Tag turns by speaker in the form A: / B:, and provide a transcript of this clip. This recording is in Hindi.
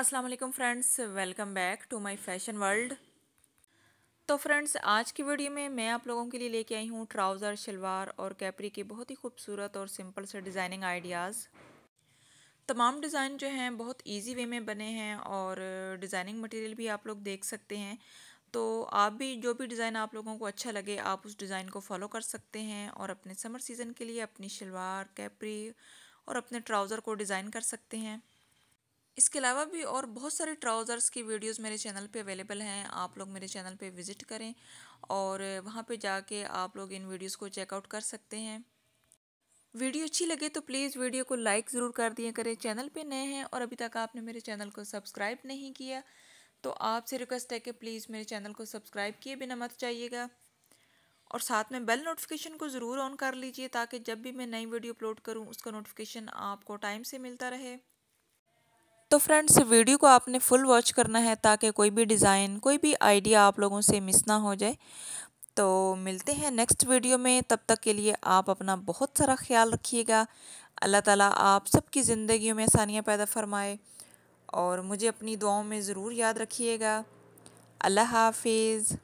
A: अस्सलाम वालेकुम friends welcome back to my fashion world तो फ्रेंड्स आज की वीडियो में मैं आप लोगों के लिए लेके आई हूँ ट्राउज़र शलवार और कैपरी के बहुत ही खूबसूरत और सिंपल से डिज़ाइनिंग आइडियाज़ तमाम डिज़ाइन जो हैं बहुत इजी वे में बने हैं और डिज़ाइनिंग मटेरियल भी आप लोग देख सकते हैं तो आप भी जो भी डिज़ाइन आप लोगों को अच्छा लगे आप उस डिज़ाइन को फॉलो कर सकते हैं और अपने समर सीज़न के लिए अपनी शलवार कैपरी और अपने ट्राउज़र को डिज़ाइन कर सकते हैं इसके अलावा भी और बहुत सारे ट्राउज़र्स की वीडियोस मेरे चैनल पे अवेलेबल हैं आप लोग मेरे चैनल पे विज़िट करें और वहाँ पे जाके आप लोग इन वीडियोस को चेकआउट कर सकते हैं वीडियो अच्छी लगे तो प्लीज़ वीडियो को लाइक ज़रूर कर दिया करें चैनल पे नए हैं और अभी तक आपने मेरे चैनल को सब्सक्राइब नहीं किया तो आपसे रिक्वेस्ट है कि प्लीज़ मेरे चैनल को सब्सक्राइब किए बिना मत जाइएगा और साथ में बेल नोटिफिकेशन को ज़रूर ऑन कर लीजिए ताकि जब भी मैं नई वीडियो अपलोड करूँ उसका नोटिफिकेशन आपको टाइम से मिलता रहे तो फ्रेंड्स वीडियो को आपने फुल वॉच करना है ताकि कोई भी डिज़ाइन कोई भी आइडिया आप लोगों से मिस ना हो जाए तो मिलते हैं नेक्स्ट वीडियो में तब तक के लिए आप अपना बहुत सारा ख्याल रखिएगा अल्लाह ताला आप सबकी ज़िंदगियों में आसानियाँ पैदा फरमाए और मुझे अपनी दुआओं में ज़रूर याद रखिएगा अल्लाह हाफिज़